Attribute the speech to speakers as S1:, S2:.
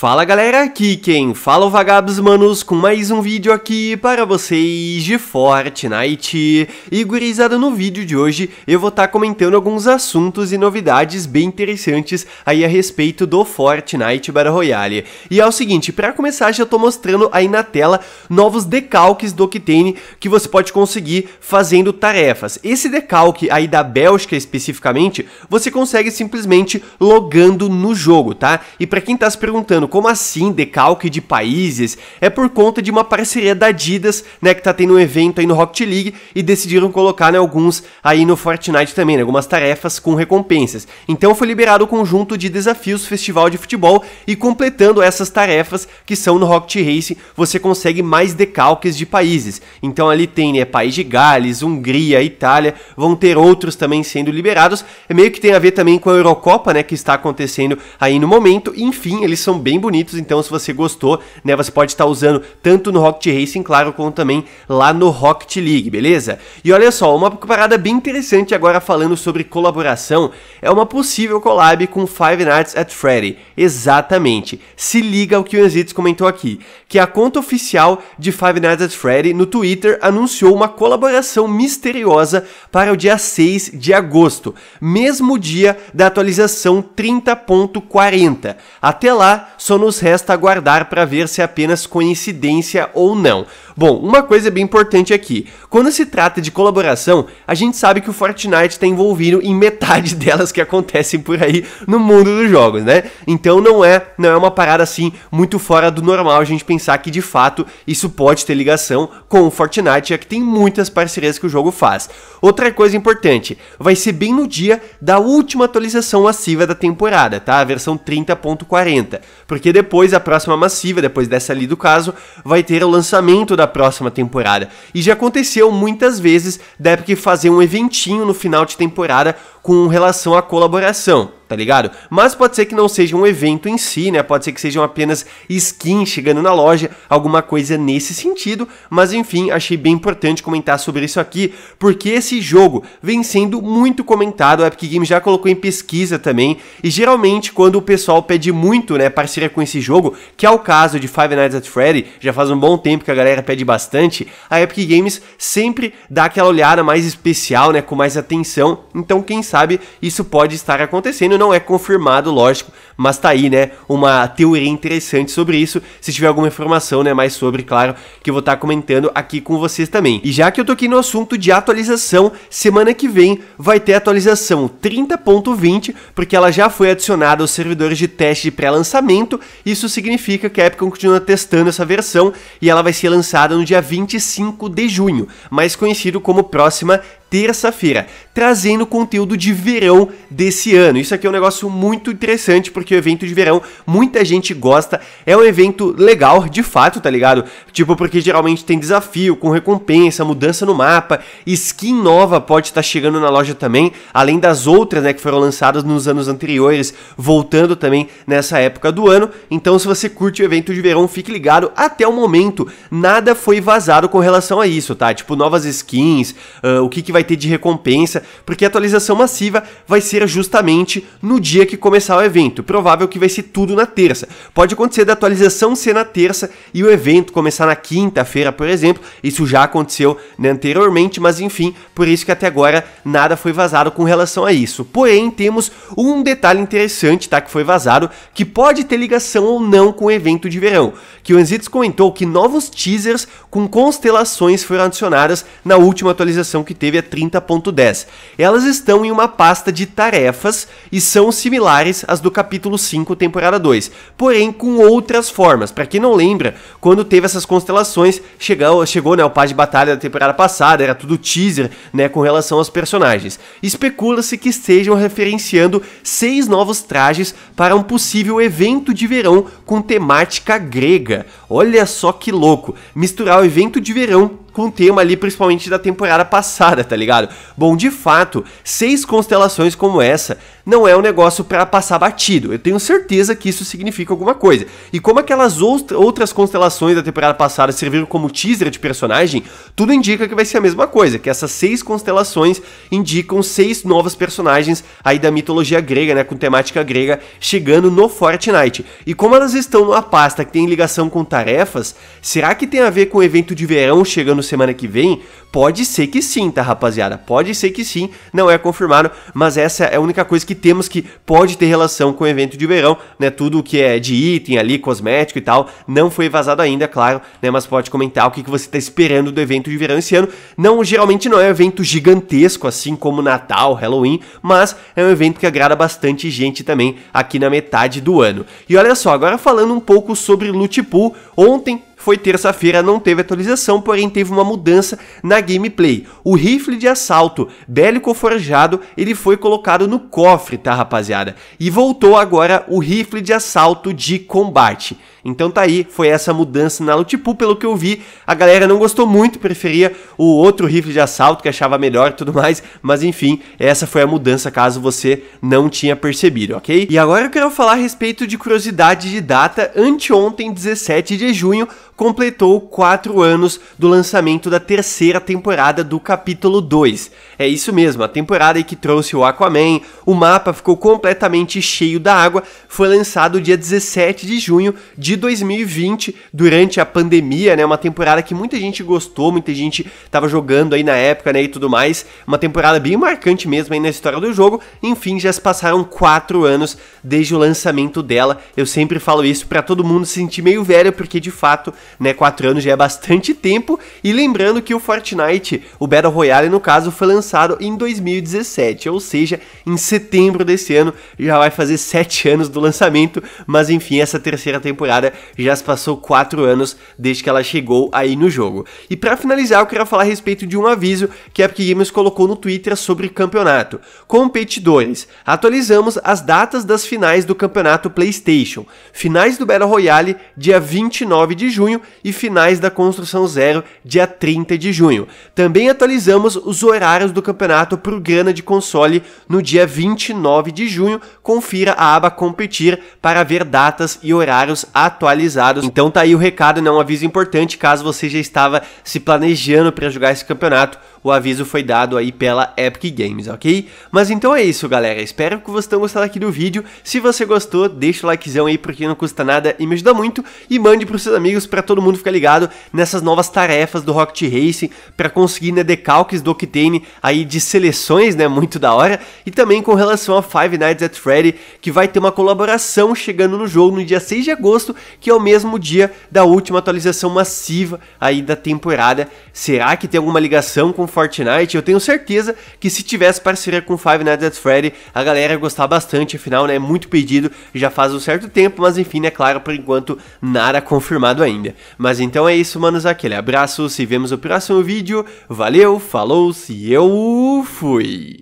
S1: Fala galera, aqui quem fala é o Vagabos Manos com mais um vídeo aqui para vocês de Fortnite. E gurizada, no vídeo de hoje eu vou estar tá comentando alguns assuntos e novidades bem interessantes aí a respeito do Fortnite Battle Royale. E é o seguinte, para começar já estou mostrando aí na tela novos decalques do Octane que você pode conseguir fazendo tarefas. Esse decalque aí da Bélgica especificamente, você consegue simplesmente logando no jogo, tá? E para quem está se perguntando como assim decalque de países? É por conta de uma parceria da Adidas, né, que tá tendo um evento aí no Rocket League e decidiram colocar, né, alguns aí no Fortnite também, né, algumas tarefas com recompensas. Então foi liberado o conjunto de desafios festival de futebol e completando essas tarefas que são no Rocket Racing você consegue mais decalques de países. Então ali tem, né, País de Gales, Hungria, Itália, vão ter outros também sendo liberados. É meio que tem a ver também com a Eurocopa, né, que está acontecendo aí no momento. Enfim, eles são bem bonitos, então se você gostou, né, você pode estar usando tanto no Rocket Racing, claro, como também lá no Rocket League, beleza? E olha só, uma parada bem interessante agora falando sobre colaboração, é uma possível collab com Five Nights at Freddy. Exatamente. Se liga ao que o Enzitos comentou aqui, que a conta oficial de Five Nights at Freddy no Twitter anunciou uma colaboração misteriosa para o dia 6 de agosto, mesmo dia da atualização 30.40. Até lá, só nos resta aguardar para ver se é apenas coincidência ou não. Bom, uma coisa bem importante aqui: quando se trata de colaboração, a gente sabe que o Fortnite está envolvido em metade delas que acontecem por aí no mundo dos jogos, né? Então não é, não é uma parada assim muito fora do normal a gente pensar que de fato isso pode ter ligação com o Fortnite, já que tem muitas parcerias que o jogo faz. Outra coisa importante, vai ser bem no dia da última atualização massiva da temporada, tá? A versão 30.40, porque depois a próxima massiva, depois dessa ali do caso, vai ter o lançamento da próxima temporada. E já aconteceu muitas vezes da Epic fazer um eventinho no final de temporada com relação à colaboração tá ligado? Mas pode ser que não seja um evento em si, né? Pode ser que sejam apenas skins chegando na loja, alguma coisa nesse sentido. Mas enfim, achei bem importante comentar sobre isso aqui, porque esse jogo vem sendo muito comentado. A Epic Games já colocou em pesquisa também. E geralmente, quando o pessoal pede muito, né, parceria com esse jogo, que é o caso de Five Nights at Freddy, já faz um bom tempo que a galera pede bastante, a Epic Games sempre dá aquela olhada mais especial, né, com mais atenção. Então, quem sabe isso pode estar acontecendo né? não é confirmado, lógico, mas tá aí, né? Uma teoria interessante sobre isso. Se tiver alguma informação, né? Mais sobre, claro, que eu vou estar tá comentando aqui com vocês também. E já que eu toquei no assunto de atualização, semana que vem vai ter atualização 30.20, porque ela já foi adicionada aos servidores de teste de pré-lançamento. Isso significa que a Capcom continua testando essa versão e ela vai ser lançada no dia 25 de junho, mais conhecido como próxima terça-feira, trazendo conteúdo de verão desse ano. Isso aqui é um negócio muito interessante porque que o evento de verão muita gente gosta, é um evento legal de fato, tá ligado? Tipo, porque geralmente tem desafio, com recompensa, mudança no mapa, skin nova pode estar tá chegando na loja também, além das outras, né, que foram lançadas nos anos anteriores, voltando também nessa época do ano. Então, se você curte o evento de verão, fique ligado. Até o momento, nada foi vazado com relação a isso, tá? Tipo, novas skins, uh, o que, que vai ter de recompensa, porque a atualização massiva vai ser justamente no dia que começar o evento. Pro provável que vai ser tudo na terça. Pode acontecer da atualização ser na terça e o evento começar na quinta-feira, por exemplo. Isso já aconteceu né, anteriormente, mas enfim, por isso que até agora nada foi vazado com relação a isso. Porém, temos um detalhe interessante, tá? Que foi vazado, que pode ter ligação ou não com o evento de verão. Que o Enzitz comentou que novos teasers com constelações foram adicionadas na última atualização que teve a 30.10. Elas estão em uma pasta de tarefas e são similares às do capítulo capítulo 5, temporada 2, porém com outras formas. Para quem não lembra, quando teve essas constelações, chegou, chegou né, o paz de batalha da temporada passada, era tudo teaser né, com relação aos personagens. Especula-se que estejam referenciando seis novos trajes para um possível evento de verão com temática grega. Olha só que louco! Misturar o evento de verão com o tema ali, principalmente da temporada passada, tá ligado? Bom, de fato, seis constelações como essa não é um negócio para passar batido. Eu tenho certeza que isso significa alguma coisa. E como aquelas outras constelações da temporada passada serviram como teaser de personagem, tudo indica que vai ser a mesma coisa, que essas seis constelações indicam seis novos personagens aí da mitologia grega, né, com temática grega, chegando no Fortnite. E como elas estão numa pasta que tem ligação com tarefas, será que tem a ver com o evento de verão chegando semana que vem? Pode ser que sim, tá, rapaziada? Pode ser que sim, não é confirmado, mas essa é a única coisa que que temos que pode ter relação com o evento de verão, né? Tudo o que é de item ali, cosmético e tal, não foi vazado ainda, é claro, né? Mas pode comentar o que, que você está esperando do evento de verão esse ano. Não, geralmente não é um evento gigantesco, assim como Natal, Halloween, mas é um evento que agrada bastante gente também aqui na metade do ano. E olha só, agora falando um pouco sobre Loot Pool, ontem foi terça-feira, não teve atualização, porém teve uma mudança na gameplay. O rifle de assalto bélico forjado, ele foi colocado no cofre, tá rapaziada? E voltou agora o rifle de assalto de combate. Então tá aí, foi essa mudança na Lutipu, pelo que eu vi, a galera não gostou muito, preferia o outro rifle de assalto que achava melhor e tudo mais, mas enfim, essa foi a mudança caso você não tinha percebido, ok? E agora eu quero falar a respeito de curiosidade de data, anteontem, 17 de junho, completou 4 anos do lançamento da terceira temporada do capítulo 2. É isso mesmo, a temporada que trouxe o Aquaman, o mapa ficou completamente cheio da água, foi lançado dia 17 de junho de de 2020 durante a pandemia, né? Uma temporada que muita gente gostou, muita gente tava jogando aí na época, né? E tudo mais. Uma temporada bem marcante mesmo aí na história do jogo. Enfim, já se passaram 4 anos desde o lançamento dela. Eu sempre falo isso para todo mundo se sentir meio velho, porque de fato, né? 4 anos já é bastante tempo. E lembrando que o Fortnite, o Battle Royale no caso, foi lançado em 2017, ou seja, em setembro desse ano já vai fazer 7 anos do lançamento. Mas enfim, essa terceira temporada temporada, já se passou 4 anos desde que ela chegou aí no jogo. E para finalizar, eu quero falar a respeito de um aviso que a Epic Games colocou no Twitter sobre campeonato. Competidores, atualizamos as datas das finais do campeonato PlayStation. Finais do Battle Royale, dia 29 de junho, e finais da Construção Zero, dia 30 de junho. Também atualizamos os horários do campeonato para o grana de console no dia 29 de junho. Confira a aba Competir para ver datas e horários atualizados atualizados. Então tá aí o recado, né? Um aviso importante caso você já estava se planejando para jogar esse campeonato. O aviso foi dado aí pela Epic Games, ok? Mas então é isso, galera. Espero que vocês tenham gostado aqui do vídeo. Se você gostou, deixa o likezão aí porque não custa nada e me ajuda muito. E mande pros seus amigos para todo mundo ficar ligado nessas novas tarefas do Rocket Racing para conseguir né, decalques do Octane aí de seleções, né? Muito da hora. E também com relação a Five Nights at Freddy, que vai ter uma colaboração chegando no jogo no dia 6 de agosto, que é o mesmo dia da última atualização massiva aí da temporada. Será que tem alguma ligação com Fortnite, eu tenho certeza que se tivesse parceria com Five Nights at Freddy, a galera ia gostar bastante, afinal, né, é muito pedido, já faz um certo tempo, mas enfim, é claro, por enquanto, nada confirmado ainda. Mas então é isso, manos, aquele abraço, se vemos no próximo vídeo, valeu, falou, se eu fui!